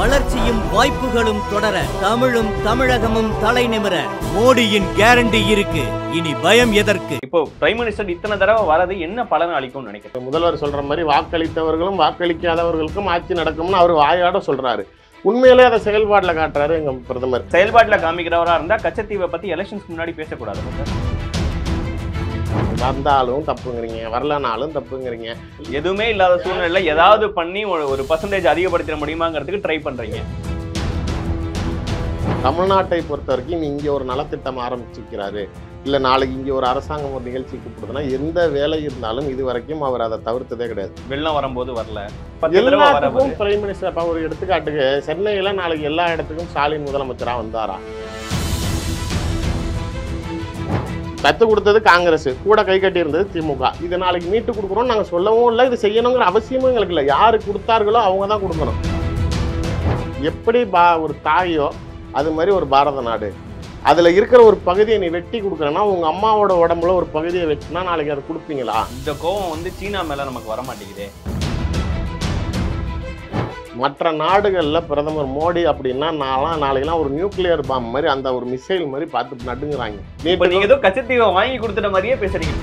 வளர்ச்சியும் வாய்ப்புகளும் தொடர தமிழும் தமிழகமும் தலை நிமிர மோடியின் கேரண்டி இருக்கு இனி பயம் எதற்கு இப்போ பிரைம் மினிஸ்டர் இத்தனை தடவை வரது என்ன பலன் அளிக்கும் நினைக்கிறேன் முதல்வர் சொல்ற மாதிரி வாக்களித்தவர்களும் வாக்களிக்காதவர்களுக்கும் ஆட்சி நடக்கும்னு அவர் வாயாட சொல்றாரு உண்மையிலே அதை செயல்பாட்டில் காட்டுறாரு எங்க பிரதமர் செயல்பாட்டில் காமிக்கிறவரா இருந்தா கச்சத்தீவை பத்தி எலெக்ஷன்ஸ் முன்னாடி பேசக்கூடாது வந்தாலும் தப்புங்கிறீங்க வரலனாலும் தப்புங்கிறீங்க எதுவுமே இல்லாத சூழ்நிலை ஏதாவது பண்ணி ஒரு பர்சன்டேஜ் அதிகப்படுத்திட முடியுமாங்கிறதுக்கு ட்ரை பண்ணுறீங்க தமிழ்நாட்டை பொறுத்த வரைக்கும் இங்கே ஒரு நலத்திட்டம் ஆரம்பிச்சிருக்கிறாரு இல்லை நாளைக்கு இங்கே ஒரு அரசாங்கம் ஒரு நிகழ்ச்சி கூப்பிடுதுன்னா எந்த வேலை இருந்தாலும் இது வரைக்கும் அவர் அதை தவிர்த்ததே கிடையாது வெள்ளம் வரும்போது வரல எல்லாத்துக்கும் பிரைம் மினிஸ்டர் ஒரு எடுத்துக்காட்டுக்கு சென்னையில் நாளைக்கு எல்லா இடத்துக்கும் ஸ்டாலின் முதலமைச்சராக வந்தாரா பெத்து கொடுத்தது காங்கிரஸ் கூட கை கட்டி இருந்தது திமுக இது நாளைக்கு மீட்டு கொடுக்குறோம் நாங்கள் சொல்லவும் இல்லை இது செய்யணுங்கிற அவசியமும் எங்களுக்கு இல்லை யார் கொடுத்தார்களோ அவங்க தான் கொடுக்கணும் எப்படி பா ஒரு தாயோ அது மாதிரி ஒரு பாரத நாடு அதில் இருக்கிற ஒரு பகுதியை நீ வெட்டி கொடுக்குறேன்னா உங்கள் அம்மாவோட உடம்புல ஒரு பகுதியை வெட்டினா நாளைக்கு அதை கொடுப்பீங்களா இந்த கோவம் வந்து சீனா மேலே நமக்கு வர மாட்டேங்குது மற்ற நாடுகளில் பிரதமர் மோடி அப்படின்னா நாளாம் நாளைக்கெல்லாம் ஒரு நியூக்ளியர் பாம் மாதிரி அந்த ஒரு மிசைல் மாதிரி பார்த்து நடுங்குறாங்க இப்போ நீங்கள் ஏதோ கச்சத்தீவை வாங்கி கொடுத்துட்ட மாதிரியே பேசுறீங்க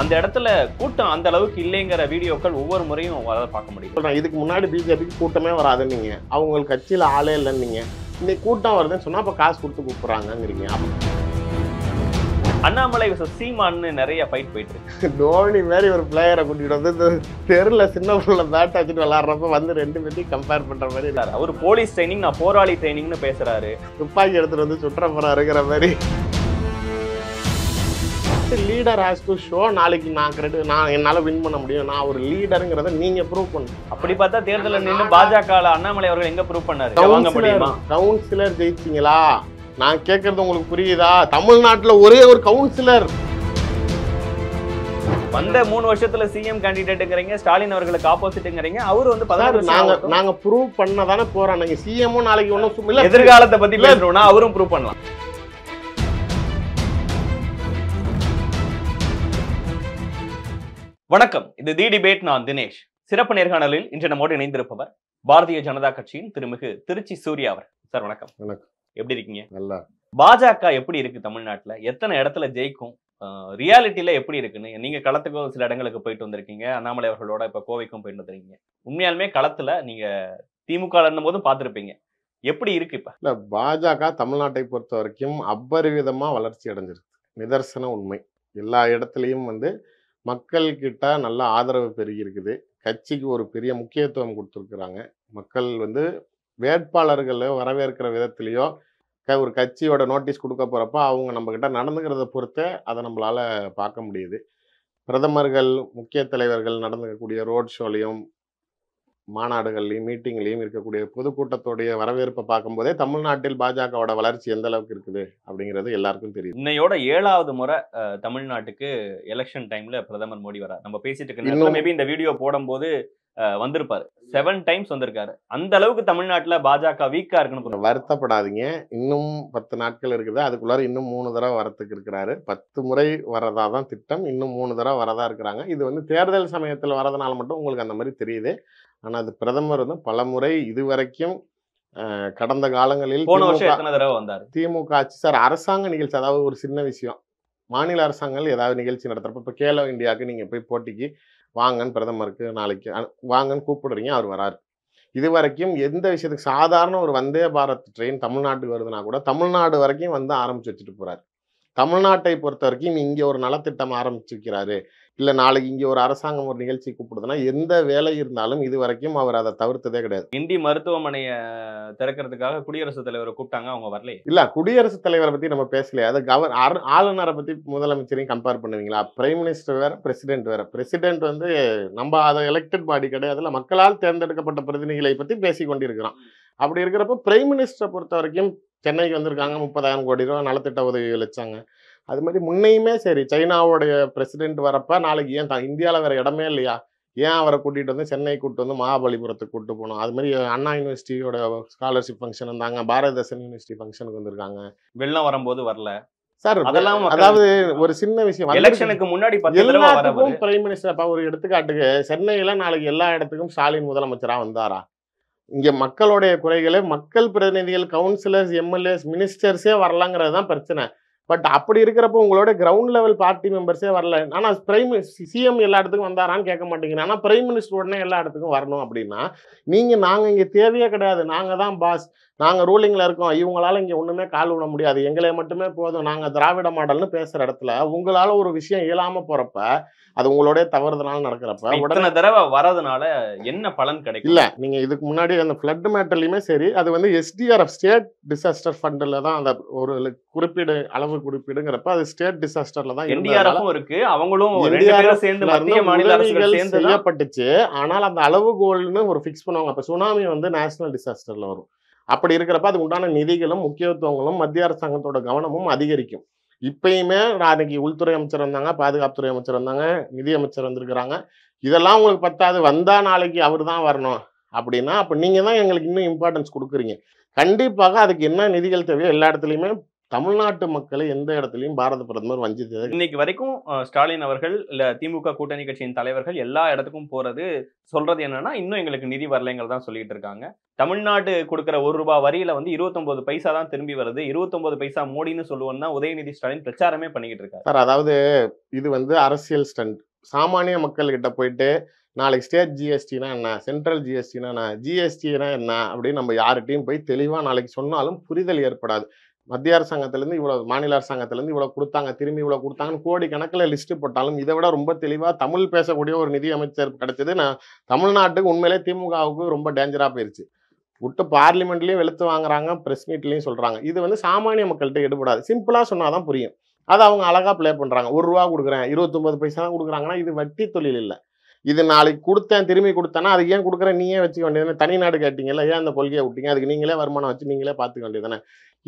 அந்த இடத்துல கூட்டம் அந்த அளவுக்கு இல்லைங்கிற வீடியோக்கள் ஒவ்வொரு முறையும் வர பார்க்க முடியும் சொல்கிறேன் இதுக்கு முன்னாடி பிஜேபிக்கு கூட்டமே வராது நீங்கள் அவங்க கட்சியில் ஆளே இல்லைன்னு நீங்கள் இன்னைக்கு கூட்டம் வருதுன்னு சொன்னால் அப்போ காசு கொடுத்து கூப்பிட்றாங்கங்கிறீங்க அப்போ அண்ணாமலை சீமான்னு நிறைய ஃபைட் போயிட்டு இருக்கு தோனி மாதிரி ஒரு பிளேயரை கூட்டிகிட்டு வந்து தெருல சின்ன பிள்ளை பேட் வச்சுட்டு விளாட்றப்ப வந்து ரெண்டு பேர்த்தையும் கம்பேர் பண்ற மாதிரி இல்லை அவர் போலீஸ் ட்ரைனிங் நான் போராளி ட்ரைனிங்னு பேசுறாரு துப்பாக்கி எடுத்துட்டு வந்து சுற்ற இருக்கிற மாதிரி லீடர் ஹேஸ் டு ஷோ நாளைக்கு நான் கிரெடிட் நான் என்னால் வின் பண்ண முடியும் நான் ஒரு லீடருங்கிறத நீங்க ப்ரூவ் பண்ணுங்க அப்படி பார்த்தா தேர்தலில் நின்று பாஜக அண்ணாமலை அவர்கள் எங்க ப்ரூவ் பண்ணாரு கவுன்சிலர் ஜெயிச்சிங்களா நான் கேட்கறது உங்களுக்கு புரியுதா தமிழ்நாட்டில் ஒரே ஒரு கவுன்சிலர் வந்த மூணு வருஷத்துல சிஎம் கேண்டிடேட்டுங்கிறீங்க ஸ்டாலின் அவர்களுக்கு ஆப்போசிட்ங்கிறீங்க அவர் வந்து பதினாறு நாங்க நாங்க ப்ரூவ் பண்ண தானே போறோம் நீங்க சிஎம் நாளைக்கு ஒன்றும் இல்லை எதிர்காலத்தை பத்தி பேசுறோம்னா அவரும் ப்ரூவ் பண்ணலாம் வணக்கம் இது தி டிபேட் நான் தினேஷ் சிறப்பு நேர்காணலில் இன்று நம்மோடு இணைந்திருப்பவர் பாரதிய ஜனதா கட்சியின் திருமிகு திருச்சி சூர்யா அவர் சார் வணக்கம் வணக்கம் எப்படி இருக்கீங்க நல்லா பாஜக எப்படி இருக்கு தமிழ்நாட்டுல எத்தனை இடத்துல ஜெயிக்கும் ரியாலிட்டியில எப்படி இருக்குன்னு நீங்க களத்துக்கும் சில இடங்களுக்கு போயிட்டு வந்திருக்கீங்க அண்ணாமலை அவர்களோட இப்ப கோவைக்கும் போயிட்டு வந்திருக்கீங்க உண்மையாலுமே களத்துல நீங்க திமுக போதும் பார்த்துருப்பீங்க எப்படி இருக்கு இப்ப இல்ல பாஜக தமிழ்நாட்டை பொறுத்த வரைக்கும் அபரிவிதமா வளர்ச்சி அடைஞ்சிருக்கு நிதர்சன உண்மை எல்லா இடத்துலையும் வந்து மக்கள் கிட்ட நல்ல ஆதரவு பெருகி இருக்குது கட்சிக்கு ஒரு பெரிய முக்கியத்துவம் கொடுத்துருக்குறாங்க மக்கள் வந்து வேட்பாளர்களை வரவேற்கிற விதத்திலேயோ க ஒரு கட்சியோட நோட்டீஸ் கொடுக்க போகிறப்ப அவங்க நம்மக்கிட்ட நடந்துக்கிறத பொறுத்த அதை நம்மளால் பார்க்க முடியுது பிரதமர்கள் முக்கிய தலைவர்கள் நடந்துக்கக்கூடிய ரோட் ஷோலையும் மாநாடுகள்லையும் மீட்டிங்லேயும் இருக்கக்கூடிய பொதுக்கூட்டத்துடைய வரவேற்பை பார்க்கும்போதே தமிழ்நாட்டில் பாஜகவோட வளர்ச்சி எந்த அளவுக்கு இருக்குது அப்படிங்கிறது எல்லாருக்கும் தெரியும் இன்னையோட ஏழாவது முறை தமிழ்நாட்டுக்கு எலெக்ஷன் டைம்ல பிரதமர் மோடி வரா நம்ம பேசிட்டு இருக்கோம் மேபி இந்த வீடியோ போடும்போது வந்திருப்பாரு செவன் டைம்ஸ் வந்திருக்காரு அந்த அளவுக்கு தமிழ்நாட்டில் பாஜக வீக்கா இருக்குன்னு வருத்தப்படாதீங்க இன்னும் பத்து நாட்கள் இருக்குது அதுக்குள்ளார இன்னும் மூணு தடவை வரத்துக்கு இருக்கிறாரு பத்து முறை வரதா தான் திட்டம் இன்னும் மூணு தடவை வரதா இருக்கிறாங்க இது வந்து தேர்தல் சமயத்தில் வரதுனால மட்டும் உங்களுக்கு அந்த மாதிரி தெரியுது ஆனால் அது பிரதமர் வந்து பல முறை இது வரைக்கும் கடந்த காலங்களில் போன வருஷம் எத்தனை தடவை வந்தார் திமுக ஆட்சி சார் அரசாங்க நிகழ்ச்சி அதாவது ஒரு சின்ன விஷயம் மாநில அரசாங்கங்கள் ஏதாவது நிகழ்ச்சி நடத்துறப்ப இப்போ கேலோ இந்தியாவுக்கு நீங்கள் போய் போட்டிக்கு வாங்கன்னு பிரதமருக்கு நாளைக்கு வாங்கன்னு கூப்பிடுறீங்க அவர் வரார் இது வரைக்கும் எந்த விஷயத்துக்கு சாதாரண ஒரு வந்தே பாரத் ட்ரெயின் தமிழ்நாட்டுக்கு வருதுன்னா கூட தமிழ்நாடு வரைக்கும் வந்து ஆரம்பிச்சு வச்சுட்டு போகிறார் தமிழ்நாட்டை பொறுத்த வரைக்கும் இங்கே ஒரு நலத்திட்டம் ஆரம்பிச்சிருக்கிறாரு இல்லை நாளைக்கு இங்கே ஒரு அரசாங்கம் ஒரு நிகழ்ச்சி கூப்பிடுதுன்னா எந்த வேலை இருந்தாலும் இது வரைக்கும் அவர் அதை தவிர்த்ததே கிடையாது இந்தி மருத்துவமனையை திறக்கிறதுக்காக குடியரசுத் தலைவரை கூப்பிட்டாங்க அவங்க வரலையே இல்லை குடியரசுத் தலைவரை பற்றி நம்ம பேசலையே அதை கவர் ஆளுநரை பற்றி முதலமைச்சரையும் கம்பேர் பண்ணுவீங்களா பிரைம் மினிஸ்டர் வேற பிரசிடென்ட் வேற பிரசிடென்ட் வந்து நம்ம அதை எலெக்டட் பாடி அதில் மக்களால் தேர்ந்தெடுக்கப்பட்ட பிரதிநிதிகளை பற்றி பேசி கொண்டிருக்கிறோம் அப்படி இருக்கிறப்ப பிரைம் மினிஸ்டரை பொறுத்த வரைக்கும் சென்னைக்கு வந்திருக்காங்க முப்பதாயிரம் கோடி ரூபா நலத்திட்ட உதவி வச்சாங்க அது மாதிரி முன்னையுமே சரி சைனாவுடைய பிரசிடென்ட் வரப்ப நாளைக்கு ஏன் தான் இந்தியாவில் வேற இடமே இல்லையா ஏன் அவரை கூட்டிகிட்டு வந்து சென்னை கூப்பிட்டு வந்து மகாபலிபுரத்துக்கு கூப்பிட்டு போனோம் அது மாதிரி அண்ணா யூனிவர்சிட்டியோட ஸ்காலர்ஷிப் ஃபங்க்ஷன் வந்தாங்க பாரதர்சன் யூனிவர்சிட்டி ஃபங்க்ஷனுக்கு வந்திருக்காங்க வெள்ளம் வரும்போது வரல சார் அதெல்லாம் அதாவது ஒரு சின்ன விஷயம் எலெக்ஷனுக்கு முன்னாடி எல்லாத்துக்கும் பிரைம் மினிஸ்டர் அப்போ ஒரு எடுத்துக்காட்டுக்கு சென்னையில நாளைக்கு எல்லா இடத்துக்கும் ஸ்டாலின் முதலமைச்சராக வந்தாரா இங்கே மக்களுடைய குறைகளை மக்கள் பிரதிநிதிகள் கவுன்சிலர்ஸ் எம்எல்ஏஸ் மினிஸ்டர்ஸே வரலாங்கிறது தான் பிரச்சனை பட் அப்படி இருக்கிறப்போ உங்களோட கிரவுண்ட் லெவல் பார்ட்டி மெம்பர்ஸே வரல ஆனா பிரைம் சிஎம் எல்லா இடத்துக்கும் வந்தாரான்னு கேட்க மாட்டேங்கிறேன் ஆனா பிரைம் மினிஸ்டர் உடனே எல்லா இடத்துக்கும் வரணும் அப்படின்னா நீங்க நாங்க இங்க தேவையே கிடையாது நாங்க தான் பாஸ் நாங்கள் ரூலிங்கில் இருக்கோம் இவங்களால இங்கே ஒன்றுமே கால் விட முடியாது எங்களை மட்டுமே போதும் நாங்கள் திராவிட மாடல்னு பேசுகிற இடத்துல உங்களால் ஒரு விஷயம் இயலாமல் போகிறப்ப அது உங்களோடய தவறுதனால நடக்கிறப்ப உடனே தடவை வரதுனால என்ன பலன் கிடைக்கும் இல்லை நீங்கள் இதுக்கு முன்னாடி அந்த ஃப்ளட் மேட்டர்லையுமே சரி அது வந்து எஸ்டிஆர்எஃப் ஸ்டேட் டிசாஸ்டர் ஃபண்டில் தான் அந்த ஒரு குறிப்பீடு அளவு குறிப்பிடுங்கிறப்ப அது ஸ்டேட் டிசாஸ்டர்ல தான் என்டிஆர்எஃப் இருக்கு அவங்களும் சேர்ந்து மத்திய மாநில அரசுகள் செய்யப்பட்டுச்சு ஆனால் அந்த அளவுகோல்னு ஒரு ஃபிக்ஸ் பண்ணுவாங்க அப்போ சுனாமி வந்து நேஷனல் டிசாஸ்டர்ல வரும் அப்படி இருக்கிறப்ப அதுக்கு உண்டான நிதிகளும் முக்கியத்துவங்களும் மத்திய அரசாங்கத்தோட கவனமும் அதிகரிக்கும் இப்பயுமே அன்னைக்கு உள்துறை அமைச்சர் வந்தாங்க பாதுகாப்புத்துறை அமைச்சர் வந்தாங்க நிதி அமைச்சர் வந்திருக்கிறாங்க இதெல்லாம் உங்களுக்கு பத்தாது வந்தால் நாளைக்கு அவர் தான் வரணும் அப்படின்னா அப்போ நீங்கள் தான் எங்களுக்கு இன்னும் இம்பார்ட்டன்ஸ் கொடுக்குறீங்க கண்டிப்பாக அதுக்கு என்ன நிதிகள் தேவையோ எல்லா இடத்துலையுமே தமிழ்நாட்டு மக்களை எந்த இடத்துலையும் பாரத பிரதமர் வஞ்சித்தது இன்னைக்கு வரைக்கும் ஸ்டாலின் அவர்கள் இல்ல திமுக கூட்டணி கட்சியின் தலைவர்கள் எல்லா இடத்துக்கும் போறது சொல்றது என்னன்னா இன்னும் எங்களுக்கு நிதி தான் சொல்லிட்டு இருக்காங்க தமிழ்நாடு கொடுக்குற ஒரு ரூபாய் வரியில வந்து இருபத்தொம்போது பைசா தான் திரும்பி வருது இருபத்தொன்பது பைசா மோடின்னு சொல்லுவோம்னா உதயநிதி ஸ்டாலின் பிரச்சாரமே பண்ணிக்கிட்டு இருக்காரு சார் அதாவது இது வந்து அரசியல் ஸ்டண்ட் சாமானிய மக்கள்கிட்ட போயிட்டு நாளைக்கு ஸ்டேட் ஜிஎஸ்டினா என்ன சென்ட்ரல் ஜிஎஸ்டினா என்ன ஜிஎஸ்டினா என்ன அப்படின்னு நம்ம யார்கிட்டையும் போய் தெளிவாக நாளைக்கு சொன்னாலும் புரிதல் ஏற்படாது மத்திய அரசாங்கத்திலேருந்து இவ்வளோ மாநில அரசாங்கத்திலேருந்து இவ்வளோ கொடுத்தாங்க திரும்பி இவ்வளோ கொடுத்தாங்கன்னு கோடி கணக்கில் லிஸ்ட்டு போட்டாலும் இதை விட ரொம்ப தெளிவாக தமிழ் பேசக்கூடிய ஒரு நிதி அமைச்சர் கிடைச்சது நான் தமிழ்நாட்டுக்கு உண்மையிலே திமுகவுக்கு ரொம்ப டேஞ்சராக போயிடுச்சு விட்டு பார்லிமெண்ட்லேயும் வெளுத்து வாங்குறாங்க ப்ரெஸ் மீட்லேயும் சொல்கிறாங்க இது வந்து சாமானிய மக்கள்கிட்ட எடுபடாது சிம்பிளாக சொன்னால் தான் புரியும் அதை அவங்க அழகாக ப்ளே பண்ணுறாங்க ஒரு ரூபா கொடுக்குறேன் இருபத்தொம்பது பைசா தான் கொடுக்குறாங்கன்னா இது வட்டி தொழில் இல்லை இது நாளைக்கு கொடுத்தேன் திரும்பி கொடுத்தேன்னா அது ஏன் கொடுக்குற நீயே வச்சுக்க வேண்டியது தனி நாடு கேட்டீங்கல்ல ஏன் அந்த கொள்கையை விட்டீங்க அதுக்கு நீங்களே வருமானம் வச்சு நீங்களே பார்த்துக்க வேண்டியதானே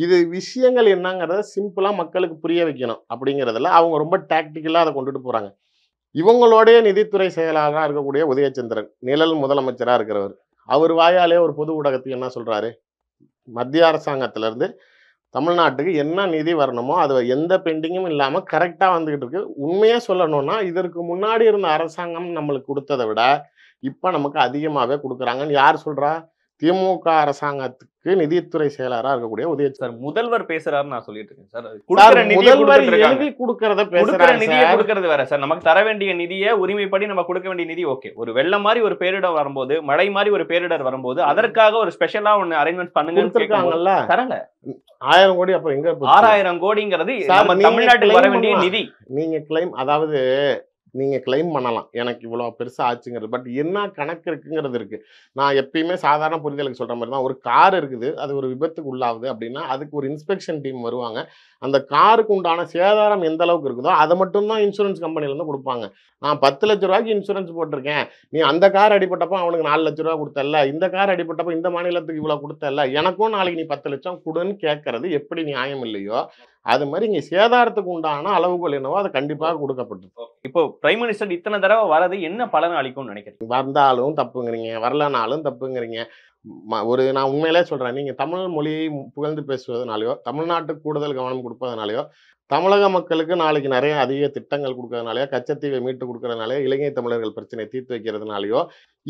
இது விஷயங்கள் என்னங்கிறத சிம்பிளாக மக்களுக்கு புரிய வைக்கணும் அப்படிங்கிறதுல அவங்க ரொம்ப டாக்டிக்கலாக அதை கொண்டுட்டு போகிறாங்க இவங்களோடைய நிதித்துறை செயலாளராக இருக்கக்கூடிய உதயச்சந்திரன் நிழல் முதலமைச்சராக இருக்கிறவர் அவர் வாயாலே ஒரு பொது ஊடகத்துக்கு என்ன சொல்கிறாரு மத்திய அரசாங்கத்திலேருந்து தமிழ்நாட்டுக்கு என்ன நிதி வரணுமோ அது எந்த பெண்டிங்கும் இல்லாமல் கரெக்டாக வந்துக்கிட்டு இருக்கு உண்மையாக சொல்லணும்னா இதற்கு முன்னாடி இருந்த அரசாங்கம் நம்மளுக்கு கொடுத்ததை விட இப்போ நமக்கு அதிகமாகவே கொடுக்குறாங்கன்னு யார் சொல்கிறா திமுக அரசாங்கத்துக்கு நிதித்துறை செயலரா இருக்கக்கூடிய உதவி சார் முதல்வர் பேசுறாரு நான் சொல்லிட்டு இருக்கேன் வேற சார் நமக்கு தர வேண்டிய நிதியை உரிமைப்படி நம்ம கொடுக்க வேண்டிய நிதி ஓகே ஒரு வெள்ளம் மாதிரி ஒரு பேரிடர் வரும்போது மழை மாதிரி ஒரு பேரிடர் வரும்போது அதற்காக ஒரு ஸ்பெஷலா ஒண்ணு அரேஞ்ச்மெண்ட் பண்ணுங்க தரல ஆயிரம் கோடி அப்ப எங்க ஆறாயிரம் கோடிங்கிறது தமிழ்நாட்டுக்கு வர வேண்டிய நிதி நீங்க கிளைம் அதாவது நீங்கள் கிளைம் பண்ணலாம் எனக்கு இவ்வளோ பெருசாக ஆச்சுங்கிறது பட் என்ன கணக்கு இருக்குங்கிறது இருக்குது நான் எப்பயுமே சாதாரண புரிதலுக்கு சொல்கிற மாதிரி தான் ஒரு கார் இருக்குது அது ஒரு விபத்துக்கு உள்ளாகுது அப்படின்னா அதுக்கு ஒரு இன்ஸ்பெக்ஷன் டீம் வருவாங்க அந்த காருக்கு உண்டான சேதாரம் எந்த அளவுக்கு இருக்குதோ அதை மட்டும்தான் இன்சூரன்ஸ் கம்பெனிலேருந்து கொடுப்பாங்க நான் பத்து லட்ச ரூபாய்க்கு இன்சூரன்ஸ் போட்டிருக்கேன் நீ அந்த கார் அடிப்பட்டப்போ அவனுக்கு நாலு லட்ச ரூபா கொடுத்தல இந்த கார் அடிப்பட்டப்போ இந்த மாநிலத்துக்கு இவ்வளோ கொடுத்தல எனக்கும் நாளைக்கு நீ பத்து லட்சம் கொடுன்னு கேட்கறது எப்படி நியாயம் இல்லையோ அது மாதிரி இங்கே சேதாரத்துக்கு உண்டான அளவுகள் என்னவோ அது கண்டிப்பாக கொடுக்கப்பட்டது இப்போ பிரைம் மினிஸ்டர் இத்தனை தடவை வரது என்ன பலன் அளிக்கும்னு நினைக்கிறீங்க வந்தாலும் தப்புங்கிறீங்க வரலனாலும் தப்புங்கிறீங்க ஒரு நான் உண்மையிலே சொல்கிறேன் நீங்கள் தமிழ் மொழியை புகழ்ந்து பேசுவதனாலையோ தமிழ்நாட்டுக்கு கூடுதல் கவனம் கொடுப்பதனாலையோ தமிழக மக்களுக்கு நாளைக்கு நிறைய அதிக திட்டங்கள் கொடுக்கறதுனாலயோ கச்சத்தீவை மீட்டு கொடுக்கறதுனாலயோ இலங்கை தமிழர்கள் பிரச்சனையை தீர்த்து வைக்கிறதுனாலையோ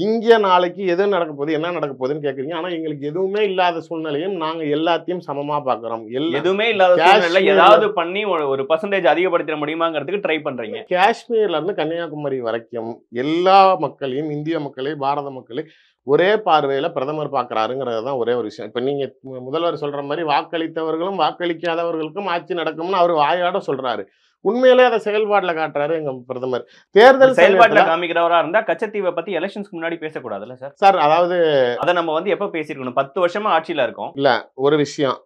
இங்கே நாளைக்கு எது நடக்க போகுது என்ன நடக்க போகுதுன்னு கேட்குறீங்க ஆனால் எங்களுக்கு எதுவுமே இல்லாத சூழ்நிலையும் நாங்கள் எல்லாத்தையும் சமமாக பார்க்குறோம் எதுவுமே இல்லாத ஏதாவது பண்ணி ஒரு பர்சன்டேஜ் அதிகப்படுத்த முடியுமாங்கிறதுக்கு ட்ரை பண்ணுறீங்க காஷ்மீர்லேருந்து கன்னியாகுமரி வரைக்கும் எல்லா மக்களையும் இந்திய மக்களையும் பாரத மக்களையும் ஒரே பார்வையில் பிரதமர் பார்க்குறாருங்கிறது தான் ஒரே ஒரு விஷயம் இப்போ நீங்கள் முதல்வர் சொல்கிற மாதிரி வாக்களித்தவர்களும் வாக்களிக்காதவர்களுக்கும் ஆட்சி நடக்கும்னு அவர் வாயாட சொல்கிறாரு உண்மையிலே அதை செயல்பாட்டில் காட்டுறாரு எங்க பிரதமர் தேர்தல் செயல்பாட்டில் காமிக்கிறவரா இருந்தா கச்சத்தீவை பத்தி எலெக்ஷன்ஸ்க்கு முன்னாடி பேசக்கூடாதுல்ல சார் சார் அதாவது அதை நம்ம வந்து எப்போ பேசியிருக்கணும் பத்து வருஷமா ஆட்சியில இருக்கோம் இல்ல ஒரு விஷயம்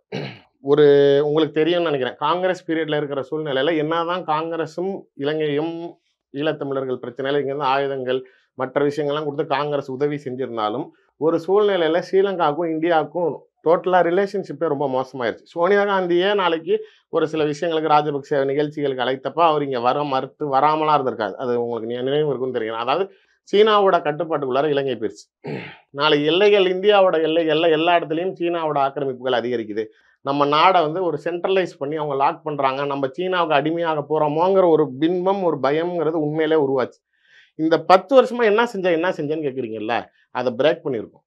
ஒரு உங்களுக்கு தெரியும்னு நினைக்கிறேன் காங்கிரஸ் பீரியட்ல இருக்கிற சூழ்நிலையில என்னதான் காங்கிரஸும் இலங்கையும் ஈழத்தமிழர்கள் பிரச்சனையில இங்கேருந்து ஆயுதங்கள் மற்ற விஷயங்கள்லாம் கொடுத்து காங்கிரஸ் உதவி செஞ்சிருந்தாலும் ஒரு சூழ்நிலையில் ஸ்ரீலங்காவுக்கும் இந்தியாவுக்கும் டோட்டலாக ரிலேஷன்ஷிப்பே ரொம்ப மோசமாயிருச்சு சோனியா காந்தியே நாளைக்கு ஒரு சில விஷயங்களுக்கு ராஜபக்சே நிகழ்ச்சிகளுக்கு அழைத்தப்போ அவர் இங்கே வர மறுத்து வராமலாம் இருந்திருக்காரு அது உங்களுக்கு நினைவு இருக்கும்னு தெரியும் அதாவது சீனாவோட கட்டுப்பாட்டுக்குள்ளார இலங்கை போயிடுச்சு நாளை எல்லைகள் இந்தியாவோட எல்லைகள்ல எல்லா இடத்துலையும் சீனாவோட ஆக்கிரமிப்புகள் அதிகரிக்குது நம்ம நாடை வந்து ஒரு சென்ட்ரலைஸ் பண்ணி அவங்க லாக் பண்ணுறாங்க நம்ம சீனாவுக்கு அடிமையாக போகிறோமோங்கிற ஒரு பின்பம் ஒரு பயம்ங்கிறது உண்மையிலே உருவாச்சு இந்த பத்து வருஷமாக என்ன செஞ்சால் என்ன செஞ்சேன்னு கேட்குறீங்கல்ல அதை பிரேக் பண்ணியிருக்கோம்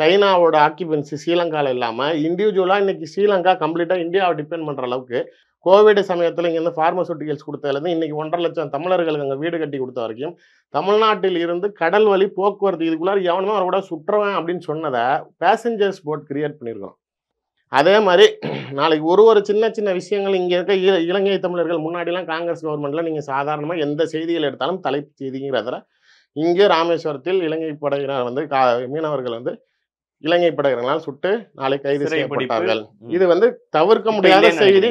சைனாவோட ஆக்கியபென்சி ஸ்ரீலங்காவில் இல்லாமல் இண்டிவிஜுவலாக இன்றைக்கி ஸ்ரீலங்கா கம்ப்ளீட்டாக இந்தியாவை டிபெண்ட் பண்ணுற அளவுக்கு கோவிட் சமயத்தில் இங்கேருந்து ஃபார்மசூட்டிக்கல்ஸ் கொடுத்ததுலேருந்து இன்றைக்கி ஒன்றரை லட்சம் தமிழர்களுக்கு அங்கே வீடு கட்டி கொடுத்த வரைக்கும் தமிழ்நாட்டில் இருந்து கடல் வழி போக்குவரத்து இதுக்குள்ளார எவனுமே அவரோட சுற்றுவேன் அப்படின்னு சொன்னதை பேசஞ்சர்ஸ் போட் கிரியேட் பண்ணியிருக்கோம் அதே மாதிரி நாளைக்கு ஒரு ஒரு சின்ன சின்ன விஷயங்கள் இங்கே இருக்க இலங்கை தமிழர்கள் முன்னாடிலாம் காங்கிரஸ் கவர்மெண்ட்டில் நீங்கள் சாதாரணமாக எந்த செய்திகள் எடுத்தாலும் தலைப்பு செய்திங்கிறதுல இங்கே ராமேஸ்வரத்தில் இலங்கை படையினர் வந்து கா மீனவர்கள் வந்து இலங்கை படையினர்களால் சுட்டு நாளை கைது செய்யப்பட்டார்கள் இது வந்து தவிர்க்க முடியாத செய்தி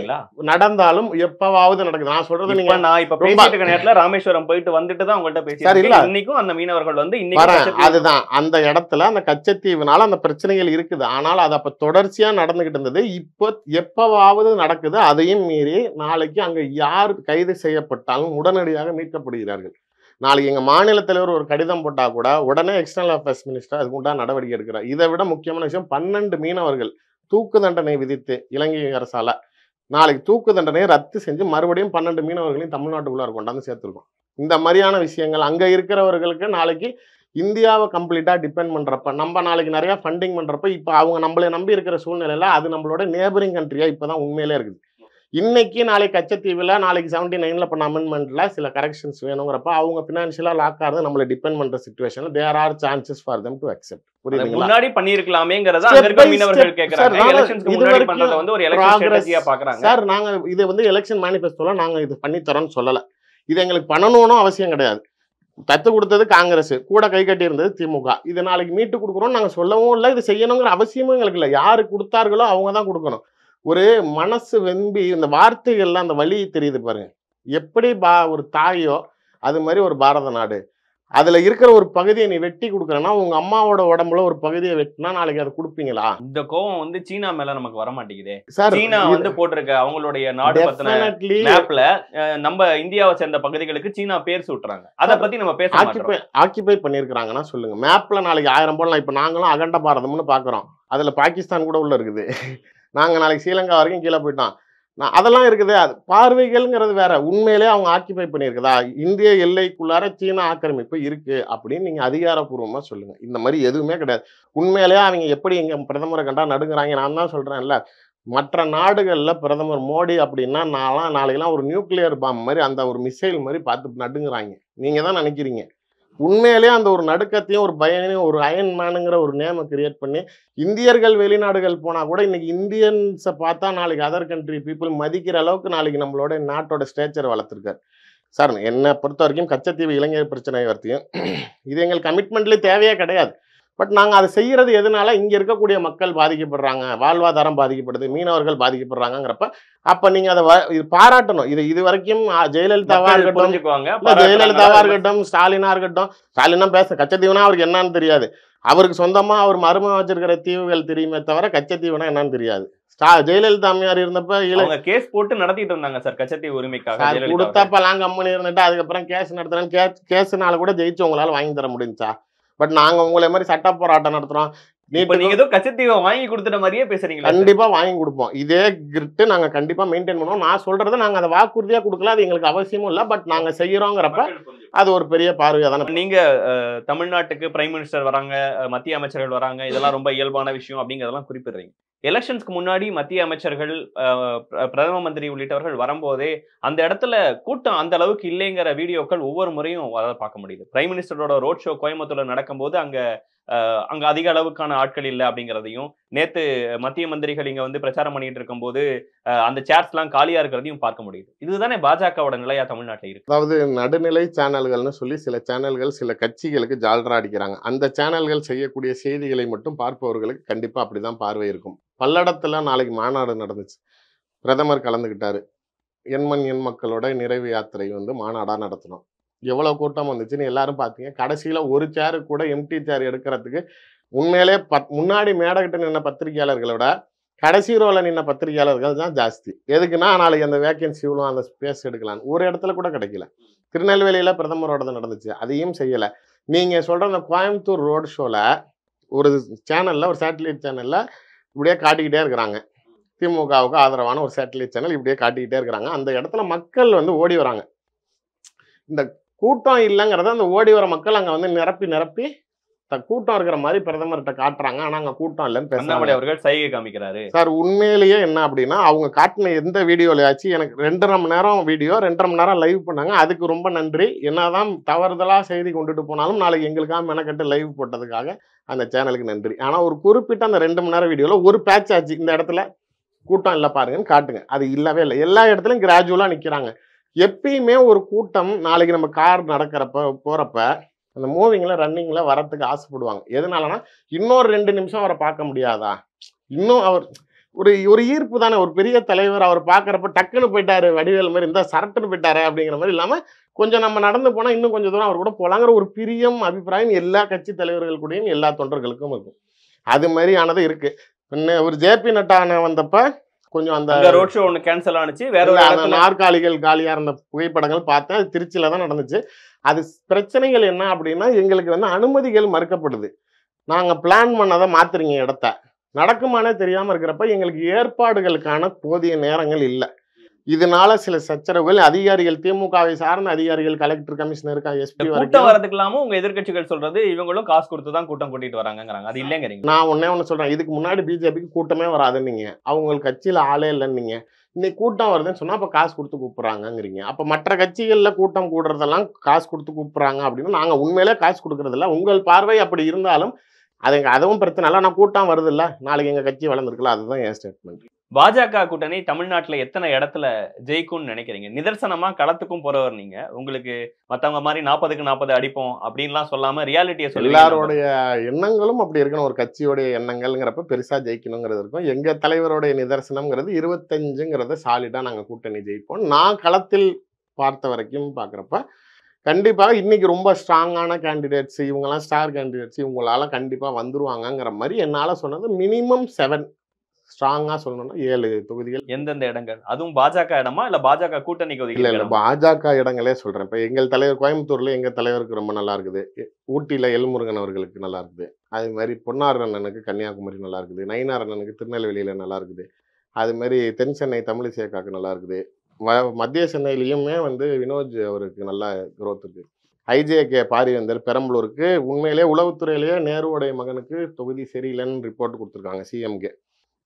நடந்தாலும் எப்பவாவது நடக்குது நான் சொல்றது நீங்க நான் இப்ப பேசிட்டு நேரத்துல ராமேஸ்வரம் போயிட்டு வந்துட்டு தான் உங்கள்ட்ட பேசி இல்ல இன்னைக்கும் அந்த மீனவர்கள் வந்து இன்னைக்கு அதுதான் அந்த இடத்துல அந்த கச்சத்தீவுனால அந்த பிரச்சனைகள் இருக்குது ஆனால் அது அப்ப தொடர்ச்சியா நடந்துகிட்டு இருந்தது இப்போ எப்பவாவது நடக்குது அதையும் மீறி நாளைக்கு அங்க யார் கைது செய்யப்பட்டாலும் உடனடியாக மீட்கப்படுகிறார்கள் நாளைக்கு எங்கள் மாநில தலைவர் ஒரு கடிதம் போட்டால் கூட உடனே எக்ஸ்டர்னல் அஃபேர்ஸ் மினிஸ்டர் அதுக்கு உண்டான நடவடிக்கை எடுக்கிறார் இதை விட முக்கியமான விஷயம் பன்னெண்டு மீனவர்கள் தூக்கு தண்டனை விதித்து இலங்கை அரசால் நாளைக்கு தூக்கு தண்டனையை ரத்து செஞ்சு மறுபடியும் பன்னெண்டு மீனவர்களையும் தமிழ்நாட்டுக்குள்ளார கொண்டாந்து சேர்த்துருக்கோம் இந்த மாதிரியான விஷயங்கள் அங்கே இருக்கிறவர்களுக்கு நாளைக்கு இந்தியாவை கம்ப்ளீட்டாக டிபெண்ட் பண்ணுறப்ப நம்ம நாளைக்கு நிறையா ஃபண்டிங் பண்ணுறப்ப இப்போ அவங்க நம்மளை நம்பி இருக்கிற சூழ்நிலையில் அது நம்மளோட நேபரிங் கண்ட்ரியாக இப்போ தான் உண்மையிலே இருக்குது இன்னைக்கு நாளைக்கு கச்சத்தீவில் நாளைக்கு செவன்டி நைனில் பண்ண அமெண்ட்மெண்ட்டில் சில கரெக்ஷன்ஸ் வேணுங்கிறப்ப அவங்க ஃபினான்ஷியலாக லாக் ஆகிறது நம்மளை டிபெண்ட் பண்ணுற சுச்சுவேஷனில் there are chances for them to accept முன்னாடி சார் நாங்க இது வந்து எலெக்ஷன் மேனிஃபெஸ்டோல நாங்க இது பண்ணி தரோம்னு சொல்லல இது எங்களுக்கு பண்ணணும்னு அவசியம் கிடையாது தத்து கொடுத்தது காங்கிரஸ் கூட கை கட்டி இருந்தது திமுக இது நாளைக்கு மீட்டு கொடுக்கறோம் நாங்கள் சொல்லவும் இல்லை இது செய்யணுங்கிற அவசியமும் எங்களுக்கு இல்லை யாரு கொடுத்தார்களோ அவங்க தான் கொடுக்கணும் ஒரு மனசு வெம்பி இந்த வார்த்தைகள்லாம் அந்த வழி தெரியுது பாருங்க எப்படி பா ஒரு தாயோ அது மாதிரி ஒரு பாரத நாடு அதுல இருக்கிற ஒரு பகுதியை நீ வெட்டி கொடுக்குறேன்னா உங்க அம்மாவோட உடம்புல ஒரு பகுதியை வெட்டினா நாளைக்கு அதை கொடுப்பீங்களா இந்த கோவம் வந்து சீனா மேல நமக்கு வர மாட்டேங்குதே சார் சீனா வந்து போட்டிருக்க அவங்களுடைய நாடு மேப்ல நம்ம இந்தியாவை சேர்ந்த பகுதிகளுக்கு சீனா பேர் சுட்டுறாங்க அதை பத்தி நம்ம பேச ஆக்கிபை ஆக்கிபை பண்ணிருக்கிறாங்கன்னா சொல்லுங்க மேப்ல நாளைக்கு ஆயிரம் போல இப்ப நாங்களும் அகண்ட பாரதம்னு பாக்குறோம் அதுல பாகிஸ்தான் கூட உள்ள இருக்குது நாங்கள் நாளைக்கு ஸ்ரீலங்கா வரைக்கும் கீழே போயிட்டோம் நான் அதெல்லாம் இருக்குது அது பார்வைகள்ங்கிறது வேற உண்மையிலே அவங்க ஆக்கிபை பண்ணியிருக்குதா இந்திய எல்லைக்குள்ளார சீன ஆக்கிரமிப்பு இருக்கு அப்படின்னு நீங்க அதிகாரப்பூர்வமா சொல்லுங்க இந்த மாதிரி எதுவுமே கிடையாது உண்மையிலேயே அவங்க எப்படி எங்க பிரதமரை கண்டா நடுங்கிறாங்க நான் தான் சொல்றேன்ல மற்ற நாடுகளில் பிரதமர் மோடி அப்படின்னா நாளாம் நாளைக்கெல்லாம் ஒரு நியூக்ளியர் பாம் மாதிரி அந்த ஒரு மிசைல் மாதிரி பார்த்து நடுங்கிறாங்க நீங்கள் தான் நினைக்கிறீங்க உண்மையிலேயே அந்த ஒரு நடுக்கத்தையும் ஒரு பயனையும் ஒரு அயன் மேனுங்கிற ஒரு நேமை கிரியேட் பண்ணி இந்தியர்கள் வெளிநாடுகள் போனால் கூட இன்றைக்கி இந்தியன்ஸை பார்த்தா நாளைக்கு அதர் கண்ட்ரி பீப்புள் மதிக்கிற அளவுக்கு நாளைக்கு நம்மளோட நாட்டோட ஸ்டேச்சர் வளர்த்துருக்கார் சார் என்னை பொறுத்த வரைக்கும் கச்சத்தீவு இளைஞர் பிரச்சனை வரத்தையும் இது எங்கள் கமிட்மெண்ட்லேயே தேவையே கிடையாது பட் நாங்கள் அதை செய்கிறது எதனால இங்கே இருக்கக்கூடிய மக்கள் பாதிக்கப்படுறாங்க வாழ்வாதாரம் பாதிக்கப்படுது மீனவர்கள் பாதிக்கப்படுறாங்கிறப்ப அப்போ நீங்கள் அதை பாராட்டணும் இது இது வரைக்கும் ஜெயலலிதாவாக இருக்கட்டும் ஜெயலலிதாவாக இருக்கட்டும் ஸ்டாலினாக இருக்கட்டும் ஸ்டாலினா பேச கச்சத்தீவனா அவருக்கு என்னன்னு தெரியாது அவருக்கு சொந்தமாக அவர் மரும வச்சிருக்கிற தீவுகள் தெரியுமே தவிர கச்சத்தீவனா என்னன்னு தெரியாது ஜெயலலிதா அம்மையார் இருந்தப்ப இல்ல கேஸ் போட்டு நடத்திட்டு இருந்தாங்க சார் கச்சத்தி உரிமைக்காக கொடுத்தப்ப லாங் கம்பெனி இருந்துட்டு அதுக்கப்புறம் கேஸ் நடத்துறேன் கேஸ் கேஸ்னால கூட ஜெயிச்சு உங்களால வாங்கி தர முடிஞ்சா பட் நாங்க உங்களை மாதிரி சட்ட போராட்டம் நடத்துகிறோம் நீங்க ஏதோ கச்சத்தீவை வாங்கி கொடுத்துட்ட மாதிரியே பேசுறீங்க கண்டிப்பா வாங்கி கொடுப்போம் இதே கிரிட்டு நாங்க கண்டிப்பா மெயின்டைன் பண்ணுவோம் நான் சொல்றது நாங்க அதை வாக்குறுதியா கொடுக்கல அது எங்களுக்கு அவசியமும் இல்ல பட் நாங்க செய்யறோங்கிறப்ப அது ஒரு பெரிய பார்வையா தானே நீங்க தமிழ்நாட்டுக்கு பிரைம் மினிஸ்டர் வராங்க மத்திய அமைச்சர்கள் வராங்க இதெல்லாம் ரொம்ப இயல்பான விஷயம் அப்படிங்கிறதெல்லாம் குறிப்பிடுறீங்க எலெக்ஷன்ஸ்க்கு முன்னாடி மத்திய அமைச்சர்கள் பிரதம மந்திரி உள்ளிட்டவர்கள் வரும்போதே அந்த இடத்துல கூட்டம் அந்த அளவுக்கு இல்லைங்கிற வீடியோக்கள் ஒவ்வொரு முறையும் அதை பார்க்க முடியுது பிரைம் மினிஸ்டரோட ரோட் ஷோ கோயம்புத்தூர்ல நடக்கும்போது அங்க அங்க அதிக அளவுக்கான ஆட்கள் இல்லை அப்படிங்கிறதையும் நேத்து மத்திய மந்திரிகள் இங்க வந்து பிரச்சாரம் பண்ணிட்டு போது அந்த சேர்ஸ் எல்லாம் காலியா இருக்கிறதையும் பார்க்க முடியுது இதுதானே பாஜகவோட நிலையா தமிழ்நாட்டில் இருக்கு அதாவது நடுநிலை சேனல்கள்னு சொல்லி சில சேனல்கள் சில கட்சிகளுக்கு ஜால்ரா அடிக்கிறாங்க அந்த சேனல்கள் செய்யக்கூடிய செய்திகளை மட்டும் பார்ப்பவர்களுக்கு கண்டிப்பா அப்படிதான் பார்வை இருக்கும் பல்லடத்துல நாளைக்கு மாநாடு நடந்துச்சு பிரதமர் கலந்துகிட்டாரு எண்மண் எண் மக்களோட நிறைவு யாத்திரை வந்து மாநாடாக நடத்தணும் எவ்வளோ கூட்டம் வந்துச்சுன்னு எல்லாரும் பார்த்தீங்க கடைசியில் ஒரு சேரு கூட எம்டி சேர் எடுக்கிறதுக்கு உண்மையிலே பத் முன்னாடி மேடகிட்ட நின்ன பத்திரிகையாளர்களை விட கடைசி ரோவில் நின்ன பத்திரிகையாளர்கள் தான் ஜாஸ்தி எதுக்குன்னா நாளைக்கு அந்த வேக்கன்சி இவ்வளோ அந்த ஸ்பேஸ் எடுக்கலாம் ஒரு இடத்துல கூட கிடைக்கல திருநெல்வேலியில் பிரதமரோடது நடந்துச்சு அதையும் செய்யலை நீங்கள் சொல்கிற அந்த கோயம்புத்தூர் ரோடு ஷோவில் ஒரு சேனலில் ஒரு சேட்டலைட் சேனலில் இப்படியே காட்டிக்கிட்டே இருக்கிறாங்க திமுகவுக்கு ஆதரவான ஒரு சேட்டலைட் சேனல் இப்படியே காட்டிக்கிட்டே இருக்கிறாங்க அந்த இடத்துல மக்கள் வந்து ஓடி வராங்க இந்த கூட்டம் இல்லைங்கிறத அந்த ஓடி வர மக்கள் அங்கே வந்து நிரப்பி நிரப்பி கூட்டம் இருக்கிற மாதிரி பிரதமர்கிட்ட காட்டுறாங்க ஆனா அங்க கூட்டம் இல்லைன்னு அண்ணாமலை அவர்கள் சைகை காமிக்கிறாரு சார் உண்மையிலேயே என்ன அப்படின்னா அவங்க காட்டின எந்த வீடியோலயாச்சு எனக்கு ரெண்டரை மணி நேரம் வீடியோ ரெண்டரை மணி நேரம் லைவ் பண்ணாங்க அதுக்கு ரொம்ப நன்றி என்னதான் தவறுதலா செய்தி கொண்டுட்டு போனாலும் நாளைக்கு எங்களுக்காக மெனக்கட்டு லைவ் போட்டதுக்காக அந்த சேனலுக்கு நன்றி ஆனா ஒரு குறிப்பிட்ட அந்த ரெண்டு மணி நேரம் வீடியோல ஒரு பேட்ச் ஆச்சு இந்த இடத்துல கூட்டம் இல்லை பாருங்கன்னு காட்டுங்க அது இல்லவே இல்லை எல்லா இடத்துலையும் கிராஜுவலாக நிற்கிறாங்க எப்பயுமே ஒரு கூட்டம் நாளைக்கு நம்ம கார் நடக்கிறப்ப போகிறப்ப அந்த மூவிங்கில் ரன்னிங்கில் வரத்துக்கு ஆசைப்படுவாங்க எதனாலனா இன்னொரு ரெண்டு நிமிஷம் அவரை பார்க்க முடியாதா இன்னும் அவர் ஒரு ஒரு ஈர்ப்பு தானே ஒரு பெரிய தலைவர் அவர் பார்க்குறப்ப டக்குன்னு போயிட்டாரு வடிவேல் மாதிரி இருந்தால் சரட்டுன்னு போயிட்டாரு அப்படிங்கிற மாதிரி இல்லாமல் கொஞ்சம் நம்ம நடந்து போனால் இன்னும் கொஞ்சம் தூரம் அவர் கூட போகலாங்கிற ஒரு பிரியம் அபிப்பிராயம் எல்லா கட்சி தலைவர்கள் கூடயும் எல்லா தொண்டர்களுக்கும் இருக்கும் அது மாதிரியானது இருக்குது இன்னும் ஒரு ஜேபி நட்டான வந்தப்போ கொஞ்சம் அந்த ரோட் ஷோ ஒன்று கேன்சல் ஆனிச்சு வேற அந்த நாற்காலிகள் காலியாக இருந்த புகைப்படங்கள் பார்த்தேன் திருச்சியில் தான் நடந்துச்சு அது பிரச்சனைகள் என்ன அப்படின்னா எங்களுக்கு வந்து அனுமதிகள் மறுக்கப்படுது நாங்கள் பிளான் பண்ணதை மாத்துறீங்க இடத்த நடக்குமானே தெரியாமல் இருக்கிறப்ப எங்களுக்கு ஏற்பாடுகளுக்கான போதிய நேரங்கள் இல்லை இதனால சில சச்சரவுகள் அதிகாரிகள் திமுகவை சார்ந்த அதிகாரிகள் கலெக்டர் கமிஷனர் வரதுக்கு இல்லாம உங்க எதிர்கட்சிகள் சொல்றது இவங்களும் காசு கொடுத்துதான் கூட்டம் கூட்டிட்டு வராங்கிறாங்க அது இல்லைங்கிறீங்க நான் ஒன்னே ஒண்ணு சொல்றேன் இதுக்கு முன்னாடி பிஜேபிக்கு கூட்டமே வராது நீங்க அவங்க கட்சியில ஆளே இல்லைன்னு இன்னைக்கு கூட்டம் வருதுன்னு சொன்னா அப்ப காசு கொடுத்து கூப்பிடுறாங்கிறீங்க அப்ப மற்ற கட்சிகள்ல கூட்டம் கூடுறதெல்லாம் காசு கொடுத்து கூப்பிடுறாங்க அப்படின்னு நாங்க உண்மையிலே காசு கொடுக்கறதில்ல உங்கள் பார்வை அப்படி இருந்தாலும் அது அதுவும் பிரச்சனை இல்லை ஆனால் கூட்டம் வருது இல்லை நாளைக்கு எங்கள் கட்சி வளர்ந்துருக்கல அதுதான் என் ஸ்டேட்மெண்ட் பாஜக கூட்டணி தமிழ்நாட்டில் எத்தனை இடத்துல ஜெயிக்கும்னு நினைக்கிறீங்க நிதர்சனமாக களத்துக்கும் போகிறவர் நீங்கள் உங்களுக்கு மற்றவங்க மாதிரி நாற்பதுக்கு நாற்பது அடிப்போம் அப்படின்லாம் சொல்லாமல் ரியாலிட்டியை சொல்லி எல்லாருடைய எண்ணங்களும் அப்படி இருக்கணும் ஒரு கட்சியுடைய எண்ணங்கள்ங்கிறப்ப பெருசாக ஜெயிக்கணுங்கிறது இருக்கும் எங்கள் தலைவருடைய நிதர்சனம்ங்கிறது இருபத்தஞ்சுங்கிறத சாலிடாக நாங்கள் கூட்டணி ஜெயிப்போம் நான் களத்தில் பார்த்த வரைக்கும் பார்க்குறப்ப கண்டிப்பாக இன்றைக்கி ரொம்ப ஸ்ட்ராங்கான கேண்டிடேட்ஸ் இவங்கெல்லாம் ஸ்டார் கேண்டிடேட்ஸ் இவங்களால கண்டிப்பாக வந்துருவாங்கங்கிற மாதிரி என்னால் சொன்னது மினிமம் செவன் ஸ்ட்ராங்காக சொல்லணும்னா ஏழு தொகுதிகள் எந்தெந்த இடங்கள் அதுவும் பாஜக இடமா இல்லை பாஜக கூட்டணி தொகுதிகள் இல்லை இல்லை பாஜக இடங்களே சொல்கிறேன் இப்போ எங்கள் தலைவர் கோயம்புத்தூரில் எங்கள் தலைவருக்கு ரொம்ப நல்லா இருக்குது ஊட்டியில் எல்முருகன் அவர்களுக்கு நல்லா இருக்குது அது மாதிரி பொன்னாரண்ணனுக்கு கன்னியாகுமரி நல்லா இருக்குது நயினார் அண்ணனுக்கு திருநெல்வேலியில் நல்லா இருக்குது அது மாதிரி தென் சென்னை தமிழிசைக்காக்கு நல்லா இருக்குது மத்திய சென்னையிலையுமே வந்து வினோஜ் அவருக்கு நல்லா குரோத் இருக்குது ஐஜேகே பாரிவேந்தர் பெரம்பலூருக்கு உண்மையிலேயே உளவுத்துறையிலேயே நேருவோடைய மகனுக்கு தொகுதி சரியில்லைன்னு ரிப்போர்ட் கொடுத்துருக்காங்க சிஎம்கே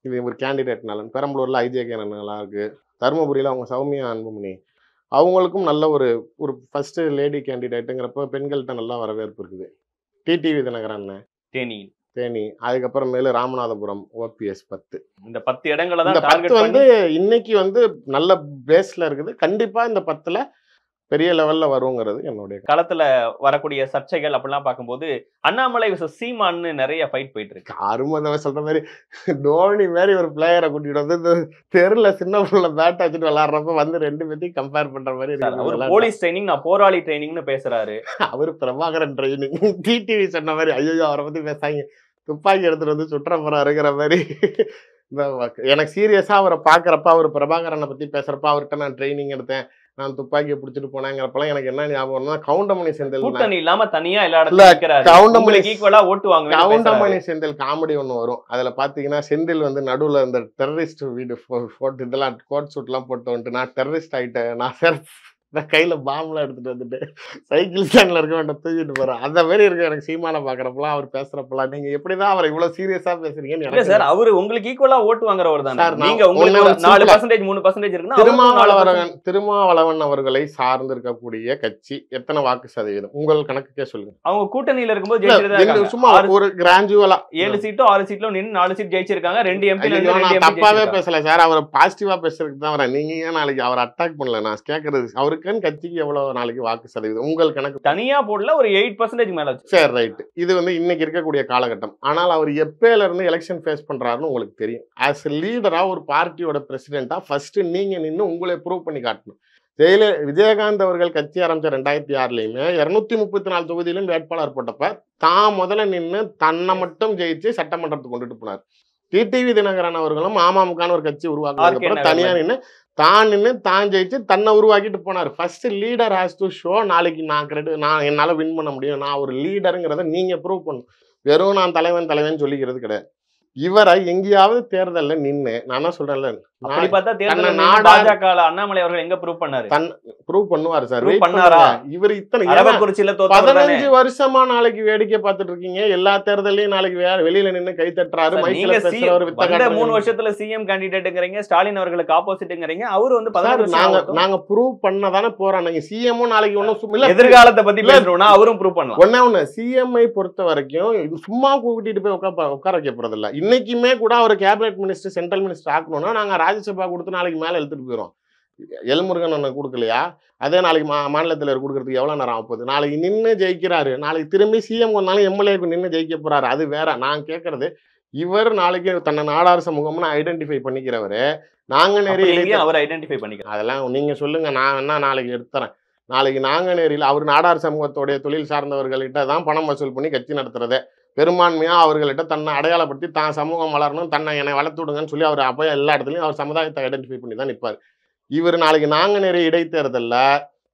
இது ஒரு நலன் பெரம்பலூரில் ஐஜேகே நல்லா இருக்குது தருமபுரியில் அவங்க சௌமியா அன்புமணி அவங்களுக்கும் நல்ல ஒரு ஒரு ஃபஸ்ட்டு லேடி கேண்டிடேட்டுங்கிறப்ப பெண்கள்கிட்ட நல்லா வரவேற்பு இருக்குது டிடிவி தினகரன் அண்ணன் தேனி தேனி மேலே ராமநாதபுரம் ஓபிஎஸ் பத்து இந்த பத்து இடங்களை தான் பத்து வந்து இன்னைக்கு வந்து நல்ல பேஸில் இருக்குது கண்டிப்பாக இந்த பத்தில் பெரிய லெவல்ல வருங்கிறது என்னுடைய களத்துல வரக்கூடிய சர்ச்சைகள் அப்படிலாம் பார்க்கும்போது அண்ணாமலை சீமான்னு நிறைய ஃபைட் போயிட்டு இருக்கு அருமதவை சொல்ற மாதிரி தோனி மாதிரி ஒரு பிளேயரை கூட்டிட்டு வந்து தெருல சின்ன பிள்ளை பேட் வச்சுட்டு விளாடுறப்ப வந்து ரெண்டு பேத்தையும் கம்பேர் பண்ற மாதிரி ஒரு போலீஸ் ட்ரைனிங் நான் போராளி ட்ரைனிங்னு பேசுறாரு அவர் பிரபாகரன் ட்ரைனிங் டிடிவி சொன்ன மாதிரி ஐயோ அவரை பத்தி பேசாங்க துப்பாக்கி எடுத்துட்டு வந்து சுற்ற போறாருங்கிற மாதிரி எனக்கு சீரியஸாக அவரை பாக்குறப்ப அவர் பிரபாகரனை பத்தி பேசுறப்ப அவர்கிட்ட நான் ட்ரைனிங் எடுத்தேன் நான் துப்பாக்கி பிடிச்சிட்டு போனாங்கிறப்பெல்லாம் எனக்கு என்ன ஞாபகம்னா கவுண்டமணி செந்தில் இல்லாம தனியா எல்லா கவுண்டமணி கவுண்டமணி செந்தில் காமெடி ஒன்று வரும் அதுல பாத்தீங்கன்னா செந்தில் வந்து நடுவுல இந்த டெரரிஸ்ட் வீடு போட்டு இதெல்லாம் கோட் சூட் எல்லாம் போட்டு வந்துட்டு நான் டெரரிஸ்ட் ஆயிட்டேன் நான் நான் கையில் பாம்பெலாம் எடுத்துகிட்டு வந்துட்டு சைக்கிள் ஸ்டாண்டில் இருக்க வேண்டாம் தூக்கிட்டு போகிறேன் அந்த மாதிரி இருக்க எனக்கு சீமானை பார்க்குறப்பலாம் அவர் பேசுகிறப்பலாம் நீங்கள் எப்படி தான் அவர் இவ்வளோ சீரியஸாக பேசுகிறீங்கன்னு சார் அவர் உங்களுக்கு ஈக்குவலாக ஓட்டு வாங்குறவர் தான் சார் நீங்கள் உங்களுக்கு நாலு பர்சன்டேஜ் மூணு பர்சன்டேஜ் இருக்கு திருமாவளவன் திருமாவளவன் அவர்களை சார்ந்து இருக்கக்கூடிய கட்சி எத்தனை வாக்கு சதவீதம் உங்கள் கணக்குக்கே சொல்லுங்கள் அவங்க கூட்டணியில் இருக்கும்போது சும்மா ஒரு கிராஜுவலா ஏழு சீட்டோ ஆறு சீட்டோ நின்று நாலு சீட் ஜெயிச்சிருக்காங்க ரெண்டு எம்பி தப்பாகவே பேசல சார் அவர் பாசிட்டிவா பேசுறதுக்கு தான் வரேன் நீங்க ஏன் நாளைக்கு அவர் அட்டாக் பண்ணல நான் கேட்கறது அவருக்கு இருக்குன்னு கட்சிக்கு எவ்வளவு நாளைக்கு வாக்கு சதவீதம் உங்கள் கணக்கு தனியா போடல ஒரு எயிட் பர்சன்டேஜ் மேல வச்சு சரி ரைட் இது வந்து இன்னைக்கு இருக்கக்கூடிய காலகட்டம் ஆனால் அவர் எப்பேல இருந்து எலெக்ஷன் ஃபேஸ் பண்றாருன்னு உங்களுக்கு தெரியும் ஆஸ் எ லீடரா ஒரு பார்ட்டியோட பிரசிடென்டா ஃபர்ஸ்ட் நீங்க நின்று உங்களை ப்ரூவ் பண்ணி காட்டணும் ஜெயல விஜயகாந்த் அவர்கள் கட்சி ஆரம்பித்த ரெண்டாயிரத்தி ஆறுலையுமே இரநூத்தி முப்பத்தி நாலு தொகுதியிலும் வேட்பாளர் போட்டப்ப தான் முதல்ல நின்று தன்னை மட்டும் ஜெயிச்சு சட்டமன்றத்துக்கு கொண்டுட்டு போனார் டிடிவி தினகரன் அவர்களும் அமமுகன்னு ஒரு கட்சி உருவாக்குறதுக்கு அப்புறம் தனியா நின்று தான் நின்று தான் ஜெயிச்சு தன்னை உருவாக்கிட்டு போனார் first leader has to show நாளைக்கு நான் கிரெடிட் நான் என்னால் வின் பண்ண முடியும் நான் ஒரு லீடருங்கிறத நீங்கள் ப்ரூவ் பண்ணும் வெறும் நான் தலைவன் தலைவன் சொல்லிக்கிறது கிடையாது இவரை எங்கேயாவது தேர்தலில் நின்று நான் என்ன சொல்கிறேன்ல அப்படி பார்த்தா தேர்தல் பாஜக அண்ணாமலை அவர்கள் எங்க ப்ரூவ் பண்ணாரு தன் ப்ரூவ் பண்ணுவாரு சார் பண்ணாரா இவர் இத்தனை அரவக்குறிச்சியில பதினஞ்சு வருஷமா நாளைக்கு வேடிக்கை பார்த்துட்டு இருக்கீங்க எல்லா தேர்தலையும் நாளைக்கு வெளியில நின்று கை தட்டுறாரு மூணு வருஷத்துல சிஎம் ஸ்டாலின் அவர்களுக்கு ஆப்போசிட்ங்கிறீங்க அவர் வந்து பதினாறு நாங்க நாங்க ப்ரூவ் பண்ண தானே போறோம் நீங்க சிஎம் நாளைக்கு ஒன்றும் சும்மா எதிர்காலத்தை பத்தி பேசணும்னா அவரும் ப்ரூவ் பண்ணலாம் ஒன்னே ஒண்ணு சிஎம்ஐ பொறுத்த வரைக்கும் சும்மா கூட்டிட்டு போய் உட்கார உட்கார வைக்க போறது இல்ல இன்னைக்குமே கூட அவர் கேபினெட் மினிஸ்டர் சென்ட்ரல் மினிஸ்டர் ஆக்கணும்னா நாங்க ராஜ்யசபா கொடுத்து நாளைக்கு மேலே எழுத்துட்டு போயிடும் எல்முருகன் ஒன்று கொடுக்கலையா அதே நாளைக்கு மா மாநிலத்தில் கொடுக்கறதுக்கு எவ்வளோ நேரம் ஆகும் நாளைக்கு நின்று ஜெயிக்கிறாரு நாளைக்கு திரும்பி சிஎம் வந்தாலும் எம்எல்ஏக்கு நின்று ஜெயிக்க போகிறாரு அது வேற நான் கேட்குறது இவர் நாளைக்கு தன்னை நாடார் சமூகம்னு ஐடென்டிஃபை பண்ணிக்கிறவர் நேரில் அவர் ஐடென்டிஃபை பண்ணிக்கிறோம் அதெல்லாம் நீங்கள் சொல்லுங்கள் நான் என்ன நாளைக்கு எடுத்துறேன் நாளைக்கு நேரில் அவர் நாடார் சமூகத்துடைய தொழில் சார்ந்தவர்கள்கிட்ட தான் பணம் வசூல் பண்ணி கட்சி நடத்துகிறதே பெரும்பான்மையாக அவர்கள்ட்ட தன்னை அடையாளப்படுத்தி தான் சமூகம் வளரணும் தன்னை என்னை வளர்த்து விடுங்கன்னு சொல்லி அவர் அப்போ எல்லா இடத்துலையும் அவர் சமுதாயத்தை ஐடென்டிஃபை பண்ணி தான் நிற்பார் இவர் நாளைக்கு நாங்கள் நிறைய இடைத்தேர்தலில்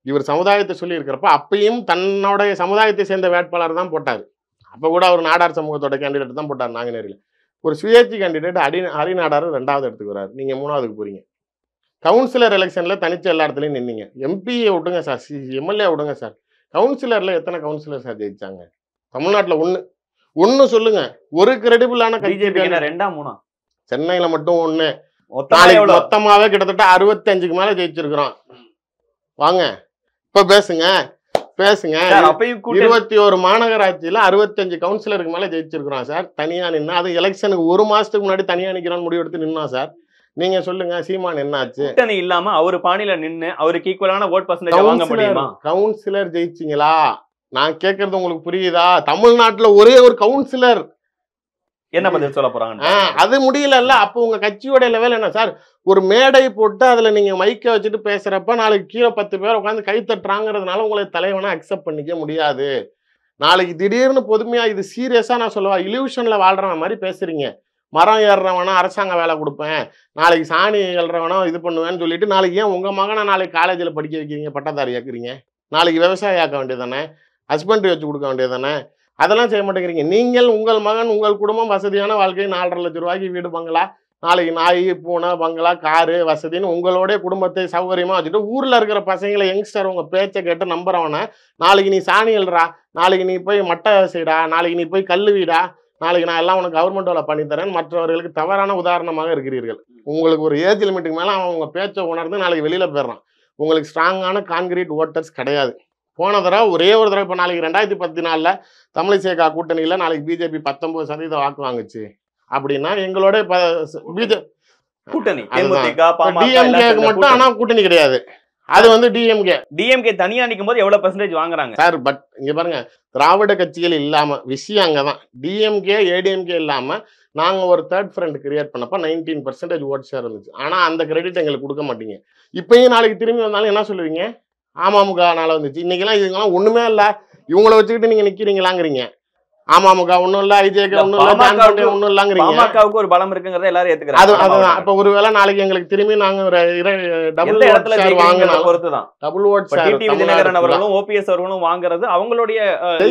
இவர் சமுதாயத்தை சொல்லியிருக்கிறப்ப அப்பையும் தன்னுடைய சமுதாயத்தை சேர்ந்த வேட்பாளர் தான் போட்டார் அப்போ கூட அவர் நாடார் சமூகத்தோட கேண்டிடேட் தான் போட்டார் நாங்கள் நேரில் ஒரு சுயேட்சி கேண்டிடேட் அடி அரிநாடார் ரெண்டாவது இடத்துக்கு வர்றார் நீங்கள் மூணாவதுக்கு போகிறீங்க கவுன்சிலர் எலெக்ஷனில் தனிச்ச எல்லா இடத்துலையும் நின்னீங்க எம்பியை விடுங்க சார் எம்எல்ஏ விடுங்க சார் கவுன்சிலரில் எத்தனை கவுன்சிலர் சார் ஜெயிச்சாங்க தமிழ்நாட்டில் ஒன்று ஒண்ணு சொல்லுங்க ஒரு கிரெடிபிளான பிஜேபி ரெண்டா மூணா சென்னையில மட்டும் ஒண்ணு மொத்தமாவே கிட்டத்தட்ட அறுபத்தி அஞ்சுக்கு மேல ஜெயிச்சிருக்கிறோம் வாங்க இப்ப பேசுங்க பேசுங்க இருபத்தி ஒரு மாநகராட்சியில அறுபத்தஞ்சு கவுன்சிலருக்கு மேல ஜெயிச்சிருக்கிறோம் சார் தனியா நின்னா அது எலெக்ஷனுக்கு ஒரு மாசத்துக்கு முன்னாடி தனியா நிக்கிறோம் எடுத்து நின்னா சார் நீங்க சொல்லுங்க சீமான் என்னாச்சு கூட்டணி இல்லாம அவரு பாணியில நின்னு அவருக்கு ஈக்குவலான ஓட் பர்சன்டேஜ் வாங்க முடியுமா கவுன்சிலர் ஜெயிச்சிங்களா நான் கேட்கறது உங்களுக்கு புரியுதா தமிழ்நாட்டில் ஒரே ஒரு கவுன்சிலர் என்ன பதில் சொல்ல போறாங்க அது முடியலல்ல அப்போ உங்க கட்சியோட லெவல் என்ன சார் ஒரு மேடை போட்டு அதுல நீங்க மைக்க வச்சுட்டு பேசுறப்ப நாளைக்கு கீழே பத்து பேர் உட்காந்து கை தட்டுறாங்கிறதுனால உங்களை தலைவனா அக்செப்ட் பண்ணிக்க முடியாது நாளைக்கு திடீர்னு பொதுமையா இது சீரியஸா நான் சொல்லுவா இலியூஷன்ல வாழ்ற மாதிரி பேசுறீங்க மரம் ஏறுறவனா அரசாங்க வேலை கொடுப்பேன் நாளைக்கு சாணி எழுறவனா இது பண்ணுவேன்னு சொல்லிட்டு நாளைக்கு ஏன் உங்க மகனை நாளைக்கு காலேஜில் படிக்க வைக்கிறீங்க பட்டதாரி ஏற்கிறீங்க நாளைக்கு விவசாயி ஆக்க தானே ஹஸ்பண்டரி வச்சு கொடுக்க வேண்டியது தானே அதெல்லாம் செய்ய மாட்டேங்கிறீங்க நீங்கள் உங்கள் மகன் உங்கள் குடும்பம் வசதியான வாழ்க்கை நாலரை லட்ச ரூபாய்க்கு வீடு பங்களா நாளைக்கு நாய் பூனை பங்களா காரு வசதின்னு உங்களோடைய குடும்பத்தை சௌகரியமாக வச்சுட்டு ஊரில் இருக்கிற பசங்களை யங்ஸ்டர் உங்கள் பேச்சை கேட்டு நம்புறவனை நாளைக்கு நீ சாணியல்றா நாளைக்கு நீ போய் மட்டை செய்டா நாளைக்கு நீ போய் கல் வீடா நாளைக்கு நான் எல்லாம் உனக்கு கவர்மெண்ட் வேலை பண்ணித்தரேன் மற்றவர்களுக்கு தவறான உதாரணமாக இருக்கிறீர்கள் உங்களுக்கு ஒரு ஏஜ் லிமிட்டுக்கு மேலே அவன் உங்கள் பேச்சை உணர்ந்து நாளைக்கு வெளியில் போயிடுறான் உங்களுக்கு ஸ்ட்ராங்கான கான்கிரீட் ஓட்டர்ஸ் கிடையாது போன தடவை ஒரே ஒரு தடவை இப்போ நாளைக்கு ரெண்டாயிரத்தி பத்து நாலில் தமிழிசேகா கூட்டணியில் நாளைக்கு பிஜேபி பத்தொன்பது சதவீத வாக்கு வாங்குச்சு அப்படின்னா எங்களோட பிஜே மட்டும் ஆனால் கூட்டணி கிடையாது அது வந்து டிஎம்கே டிஎம்கே தனியா நிற்கும் போது எவ்வளோ பெர்சன்டேஜ் வாங்குறாங்க சார் பட் இங்க பாருங்க திராவிட கட்சிகள் இல்லாம விஷயம் அங்கதான் டிஎம்கே ஏடிஎம்கே இல்லாம நாங்க ஒரு தேர்ட் ஃப்ரெண்ட் கிரியேட் பண்ணப்போ நைன்டீன் பர்சன்டேஜ் ஓட் ஷேர் இருந்துச்சு ஆனா அந்த கிரெடிட் எங்களுக்கு கொடுக்க மாட்டீங்க இப்பயும் நாளைக்கு திரும்பி வந்தாலும் என்ன சொல்லுவீங்க அமமுகனால வந்துச்சு இன்னைக்கெல்லாம் இதுங்கெல்லாம் ஒன்றுமே இல்லை இவங்கள வச்சுக்கிட்டு நீங்கள் நிற்கிறீங்களாங்கிறீங்க அமமுக ஒன்றும் இல்லை ஐஜேகே ஒன்றும் இல்லை பாமக ஒன்றும் இல்லைங்கிறீங்க பாமகவுக்கு ஒரு பலம் இருக்குங்கிறத எல்லாரும் ஏத்துக்கிறாங்க அது அதுதான் இப்போ ஒருவேளை நாளைக்கு எங்களுக்கு திரும்பி நாங்க ஒரு டபுள் இடத்துல வாங்கினா பொறுத்து தான் டபுள் ஓட் டிடிவி தினகரன் அவர்களும் ஓபிஎஸ் அவர்களும் வாங்குறது அவங்களுடைய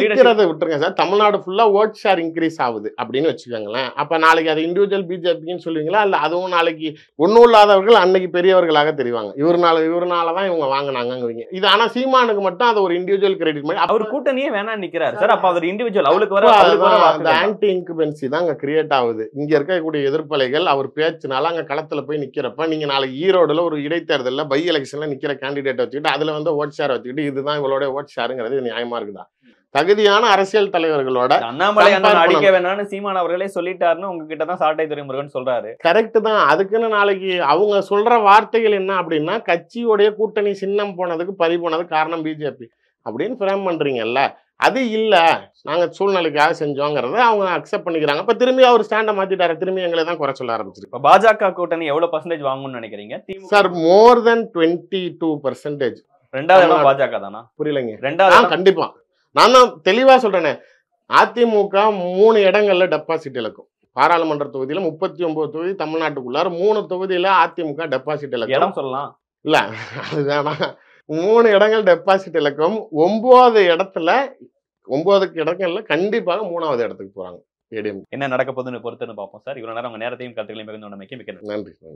இருக்கிறத விட்டுருங்க சார் தமிழ்நாடு ஃபுல்லா ஓட் ஷேர் இன்க்ரீஸ் ஆகுது அப்படின்னு வச்சுக்கோங்களேன் அப்ப நாளைக்கு அது இண்டிவிஜுவல் பிஜேபின்னு சொல்லுவீங்களா இல்லை அதுவும் நாளைக்கு ஒன்றும் இல்லாதவர்கள் அன்னைக்கு பெரியவர்களாக தெரிவாங்க இவருனால இவருனால தான் இவங்க வாங்கினாங்கிறீங்க இது ஆனா சீமானுக்கு மட்டும் அதை ஒரு இண்டிவிஜுவல் கிரெடிட் மாதிரி அவர் கூட்டணியே வேணாம் நிக்கிறார் சார் அப்போ அவர் இண்டிவிஜுவல் அவளுக்கு வர அந்த ஆன்டி இன்குபென்சி தான் அங்க கிரியேட் ஆகுது இங்க இருக்கக்கூடிய எதிர்ப்பலைகள் அவர் பேச்சுனால அங்க களத்துல போய் நிக்கிறப்ப நீங்க நாளைக்கு ஈரோடுல ஒரு இடைத்தேர்தல பை எலெக்ஷன்ல நிக்கிற கேண்டிடேட் வச்சுக்கிட்டு அதுல வந்து ஓட் ஷேர் வச்சுக்கிட்டு இதுதான் இவளோட ஓட் ஷேருங்கிறது நியாயமா இருக்குதா தகுதியான அரசியல் தலைவர்களோட அண்ணாமலை அடிக்க வேணாம்னு சீமான் அவர்களே சொல்லிட்டாருன்னு உங்ககிட்ட தான் சாட்டை துறைமுருகன் சொல்றாரு கரெக்ட் தான் அதுக்குன்னு நாளைக்கு அவங்க சொல்ற வார்த்தைகள் என்ன அப்படின்னா கட்சியோடைய கூட்டணி சின்னம் போனதுக்கு பறி போனது காரணம் பிஜேபி அப்படின்னு ஃப்ரேம் பண்றீங்கல்ல அது இல்லை நாங்கள் சூழ்நிலைக்காக செஞ்சோங்கிறத அவங்க அக்செப்ட் பண்ணிக்கிறாங்க இப்போ திரும்பி அவர் ஸ்டாண்டை மாற்றிட்டாரு திரும்பி எங்களை தான் குறை சொல்ல ஆரம்பிச்சிரு இப்போ பாஜக கூட்டணி எவ்வளோ பர்சன்டேஜ் வாங்கணும்னு நினைக்கிறீங்க sir more then twenty two percentage ரெண்டாவது பாஜக தானா புரியலைங்க ரெண்டாவது கண்டிப்பாக நான் தான் தெளிவாக சொல்கிறேனே அதிமுக மூணு இடங்களில் டெபாசிட் இழக்கும் பாராளுமன்ற தொகுதியில் முப்பத்தி ஒன்பது தொகுதி தமிழ்நாட்டுக்குள்ளார் மூணு தொகுதியில் அதிமுக டெபாசிட் இழக்கும் இடம் சொல்லலாம் இல்ல அதுதானா மூணு இடங்கள் டெபாசிட் இலக்கம் ஒன்பது இடத்துல ஒன்பது இடங்கள்ல கண்டிப்பாக மூணாவது இடத்துக்கு போறாங்க என்ன நடக்க போகுதுன்னு பொறுத்துன்னு பார்ப்போம் சார் இவ்வளவு நேரம் உங்கள் நேரத்தையும் கருத்துக்களையும் மிக நன்றி